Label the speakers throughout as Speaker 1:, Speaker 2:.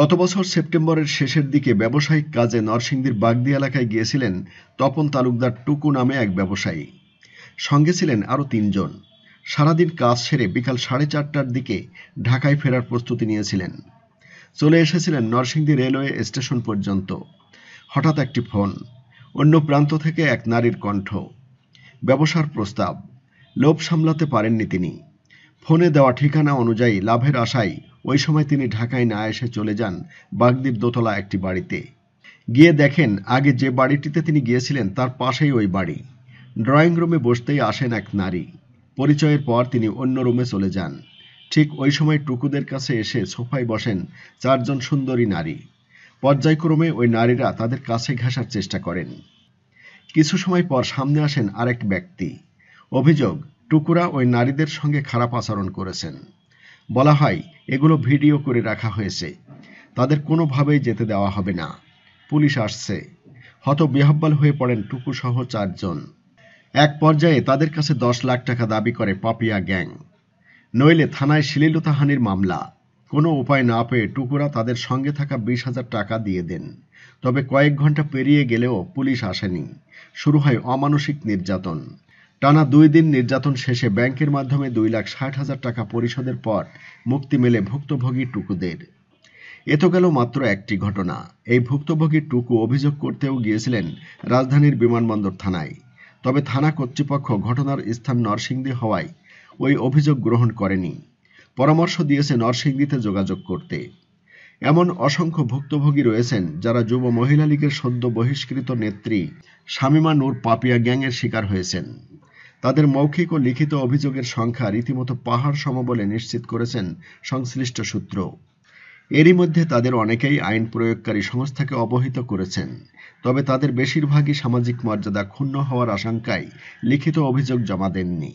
Speaker 1: গত বছর সেপ্টেম্বরের শেষের দিকে ব্যবসায়িক কাজে নরসিংদীর বাগদি এলাকায় গিয়েছিলেন তপন তালুকদার টুকু নামে এক ব্যবসায়ী সঙ্গে ছিলেন আরও তিনজন সারাদিন কাজ সেরে বিকাল সাড়ে চারটার দিকে ঢাকায় ফেরার প্রস্তুতি নিয়েছিলেন চলে এসেছিলেন নরসিংদী রেলওয়ে স্টেশন পর্যন্ত হঠাৎ একটি ফোন অন্য প্রান্ত থেকে এক নারীর কণ্ঠ ব্যবসার প্রস্তাব লোভ সামলাতে পারেননি তিনি ফোনে দেওয়া ঠিকানা অনুযায়ী লাভের আশায় ওই সময় তিনি ঢাকায় না এসে চলে যান বাগদ্বীপ দোতলা একটি বাড়িতে গিয়ে দেখেন আগে যে বাড়িটিতে তিনি গিয়েছিলেন তার পাশেই ওই বাড়ি ড্রয়িং রুমে বসতেই আসেন এক নারী পরিচয়ের পর তিনি অন্য রুমে চলে যান ঠিক ওই সময় টুকুদের কাছে এসে সোফায় বসেন চারজন সুন্দরী নারী পর্যায়ক্রমে ওই নারীরা তাদের কাছে ঘাসার চেষ্টা করেন কিছু সময় পর সামনে আসেন আরেক ব্যক্তি অভিযোগ টুকুরা ওই নারীদের সঙ্গে খারাপ আচরণ করেছেন বলা হয় এগুলো ভিডিও করে রাখা হয়েছে তাদের কোনোভাবেই যেতে দেওয়া হবে না পুলিশ আসছে হত বিহব্বল হয়ে পড়েন টুকুসহ চারজন এক পর্যায়ে তাদের কাছে দশ লাখ টাকা দাবি করে পাপিয়া গ্যাং নইলে থানায় শিলিলতাহানির মামলা কোনো উপায় না পেয়ে টুকুরা তাদের সঙ্গে থাকা বিশ হাজার টাকা দিয়ে দেন তবে কয়েক ঘন্টা পেরিয়ে গেলেও পুলিশ আসেনি শুরু হয় অমানসিক নির্যাতন টানা দুই দিন নির্যাতন শেষে ব্যাংকের মাধ্যমে দুই লাখ ষাট হাজার টাকা পরিশোধের পর মুক্তি মেলে ভুক্তভোগী টুকুদের এ তো গেল মাত্র একটি ঘটনা এই ভুক্তভোগী টুকু অভিযোগ করতেও গিয়েছিলেন রাজধানীর বিমানবন্দর থানায় তবে থানা কর্তৃপক্ষ ঘটনার স্থান নরসিংদী হওয়ায় ওই অভিযোগ গ্রহণ করেনি পরামর্শ দিয়েছে নরসিংদীতে যোগাযোগ করতে এমন অসংখ্য ভুক্তভোগী রয়েছেন যারা যুব মহিলা লীগের সদ্য বহিষ্কৃত নেত্রী শামিমা নূর পাপিয়া গ্যাংয়ের শিকার হয়েছেন তাদের মৌখিক ও লিখিত অভিযোগের সংখ্যা রীতিমতো পাহাড় সম বলে নিশ্চিত করেছেন সংশ্লিষ্ট সূত্র এরই মধ্যে তাদের অনেকেই আইন প্রয়োগকারী সংস্থাকে অবহিত করেছেন তবে তাদের বেশিরভাগই সামাজিক মর্যাদা ক্ষুণ্ণ হওয়ার আশঙ্কায় লিখিত অভিযোগ জমা দেননি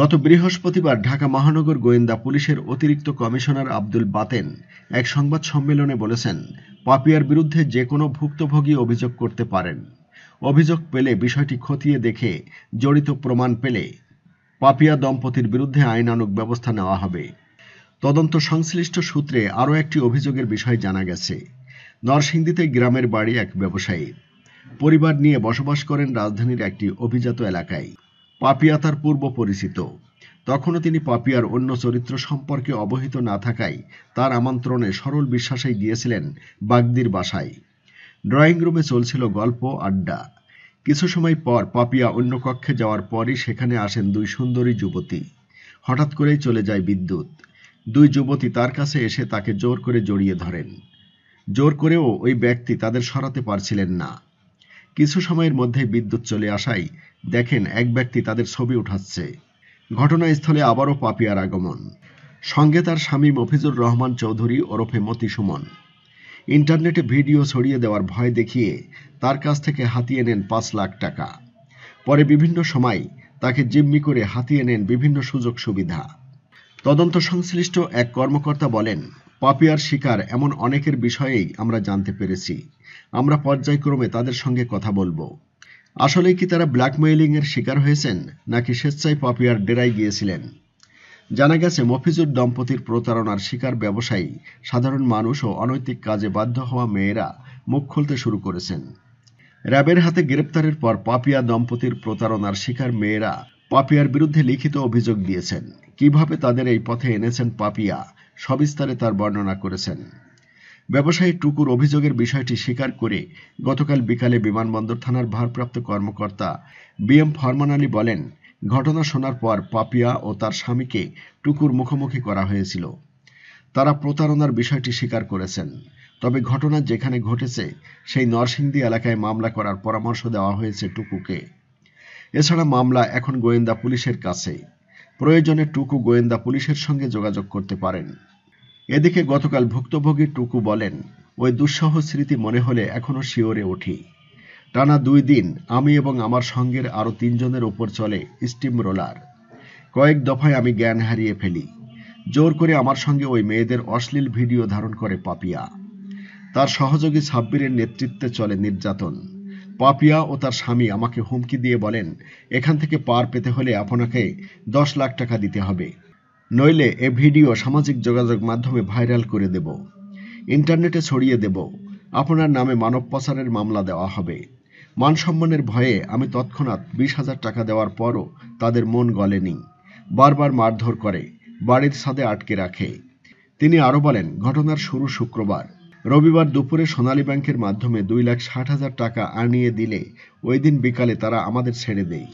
Speaker 1: গত বৃহস্পতিবার ঢাকা মহানগর গোয়েন্দা পুলিশের অতিরিক্ত কমিশনার আব্দুল বাতেন এক সংবাদ সম্মেলনে বলেছেন পাপিয়ার বিরুদ্ধে যে কোনো ভুক্তভোগী অভিযোগ করতে পারেন অভিযোগ পেলে বিষয়টি খতিয়ে দেখে জড়িত প্রমাণ পেলে পাপিয়া দম্পতির বিরুদ্ধে আইনানুক ব্যবস্থা নেওয়া হবে তদন্ত সংশ্লিষ্ট সূত্রে আরও একটি অভিযোগের বিষয় জানা গেছে নরসিংদীতে গ্রামের বাড়ি এক ব্যবসায়ী পরিবার নিয়ে বসবাস করেন রাজধানীর একটি অভিজাত এলাকায় পাপিয়া তার পূর্ব পরিচিত তখনও তিনি পাপিয়ার অন্য চরিত্র সম্পর্কে অবহিত না থাকায় তার আমন্ত্রণে সরল বিশ্বাসেই গিয়েছিলেন বাগদির বাসায় ড্রয়িং রুমে চলছিল গল্প আড্ডা কিছু সময় পর পাপিয়া অন্য কক্ষে যাওয়ার পরই সেখানে আসেন দুই সুন্দরী যুবতী হঠাৎ করেই চলে যায় বিদ্যুৎ দুই যুবতী তার কাছে এসে তাকে জোর করে জড়িয়ে ধরেন জোর করেও ওই ব্যক্তি তাদের সরাতে পারছিলেন না কিছু সময়ের মধ্যে বিদ্যুৎ চলে আসায় দেখেন এক ব্যক্তি তাদের ছবি উঠাচ্ছে ঘটনাস্থলে আবারও পাপিয়ার আগমন সঙ্গে তার স্বামী মফিজুর রহমান চৌধুরী ওরফে মতি সুমন ইন্টারনেটে ভিডিও ছড়িয়ে দেওয়ার ভয় দেখিয়ে তার কাছ থেকে হাতিয়ে নেন পাঁচ লাখ টাকা পরে বিভিন্ন সময় তাকে জিম্মি করে হাতিয়ে নেন বিভিন্ন সুযোগ সুবিধা তদন্ত সংশ্লিষ্ট এক কর্মকর্তা বলেন পাপিয়ার শিকার এমন অনেকের বিষয়েই আমরা জানতে পেরেছি আমরা পর্যায়ক্রমে তাদের সঙ্গে কথা বলবো আসলে কি তারা ব্ল্যাকমেইলিংয়ের শিকার হয়েছেন নাকি স্বেচ্ছায় পাপিয়ার ডেরায় গিয়েছিলেন জানা গেছে মফিজুর দম্পতির প্রতারণার শিকার ব্যবসায়ী সাধারণ মানুষ ও অনৈতিক কাজে বাধ্য হওয়া মেয়েরা মুখ খুলতে শুরু করেছেন র্যাবের হাতে গ্রেপ্তারের পর পাপিয়া দম্পতির প্রতারণার শিকার মেয়েরা পাপিয়ার বিরুদ্ধে লিখিত অভিযোগ দিয়েছেন কিভাবে তাদের এই পথে এনেছেন পাপিয়া সবিস্তারে তার বর্ণনা করেছেন ব্যবসায়ী টুকুর অভিযোগের বিষয়টি স্বীকার করে গতকাল বিকালে বিমানবন্দর থানার ভারপ্রাপ্ত কর্মকর্তা বি এম ফরমান আলী বলেন ঘটনা শোনার পর পাপিয়া ও তার স্বামীকে টুকুর মুখোমুখি করা হয়েছিল তারা প্রতারণার বিষয়টি স্বীকার করেছেন তবে ঘটনা যেখানে ঘটেছে সেই নরসিংদী এলাকায় মামলা করার পরামর্শ দেওয়া হয়েছে টুকুকে এছাড়া মামলা এখন গোয়েন্দা পুলিশের কাছে প্রয়োজনে টুকু গোয়েন্দা পুলিশের সঙ্গে যোগাযোগ করতে পারেন এদিকে গতকাল ভুক্তভোগী টুকু বলেন ওই দুঃসহ স্মৃতি মনে হলে এখনও শিওরে উঠি টানা দুই দিন আমি এবং আমার সঙ্গের আরও তিনজনের ওপর চলে স্টিম রোলার কয়েক দফায় আমি জ্ঞান হারিয়ে ফেলি জোর করে আমার সঙ্গে ওই মেয়েদের অশ্লীল ভিডিও ধারণ করে পাপিয়া তার সহযোগী সাব্বিরের নেতৃত্বে চলে নির্যাতন পাপিয়া ও তার স্বামী আমাকে হুমকি দিয়ে বলেন এখান থেকে পার পেতে হলে আপনাকে দশ লাখ টাকা দিতে হবে নইলে এ ভিডিও সামাজিক যোগাযোগ মাধ্যমে ভাইরাল করে দেব ইন্টারনেটে ছড়িয়ে দেব আপনার নামে মানব পাচারের মামলা দেওয়া হবে মানসম্মানের ভয়ে আমি তৎক্ষণাৎ বিশ হাজার টাকা দেওয়ার পরও তাদের মন গলেনি বারবার মারধর করে বাড়ির ছাদে আটকে রাখে তিনি আরও বলেন ঘটনার শুরু শুক্রবার রবিবার দুপুরে সোনালী ব্যাংকের মাধ্যমে দুই লাখ ষাট হাজার টাকা আনিয়ে দিলে ওই দিন বিকালে তারা আমাদের ছেড়ে দেয়